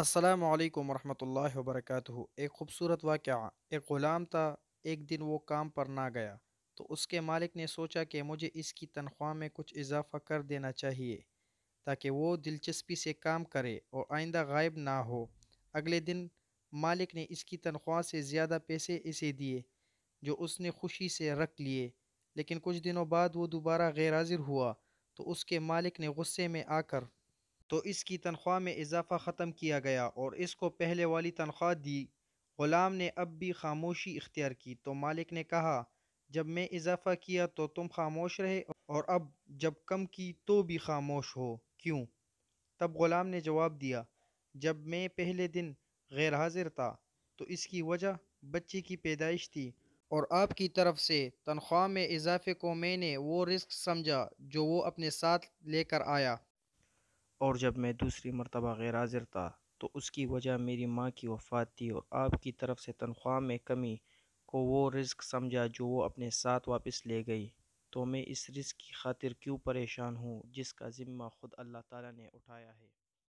असलकम वरहमल वबरक एक ख़ूबसूरत वाक़ एक ग़ुलाम था एक दिन वो काम पर ना गया तो उसके मालिक ने सोचा कि मुझे इसकी तनख्वाह में कुछ इजाफ़ा कर देना चाहिए ताकि वो दिलचस्पी से काम करे और आइंदा गायब ना हो अगले दिन मालिक ने इसकी तनख्वाह से ज़्यादा पैसे इसे दिए जो उसने खुशी से रख लिए लेकिन कुछ दिनों बाद वो दोबारा गैर हाजिर हुआ तो उसके मालिक ने गुस्से में आकर तो इसकी तनख्वाह में इजाफा ख़त्म किया गया और इसको पहले वाली तनख्वाह दी ग़ुलाम ने अब भी खामोशी इख्तियार की तो मालिक ने कहा जब मैं इजाफा किया तो तुम खामोश रहे और अब जब कम की तो भी खामोश हो क्यों तब ग़ुलाम ने जवाब दिया जब मैं पहले दिन गैर हाजिर था तो इसकी वजह बच्चे की पैदाइश थी और आपकी तरफ से तनख्वाह में इजाफे को मैंने वो रिस्क समझा जो वो अपने साथ लेकर आया और जब मैं दूसरी मरतबा गैर हाजिर था तो उसकी वजह मेरी माँ की वफ़ात थी और आपकी तरफ से तनख्वाह में कमी को वो रिस्क समझा जो वो अपने साथ वापस ले गई तो मैं इस रिस्क की खातिर क्यों परेशान हूँ जिसका ज़िम्मा ख़ुद अल्लाह ताला ने उठाया है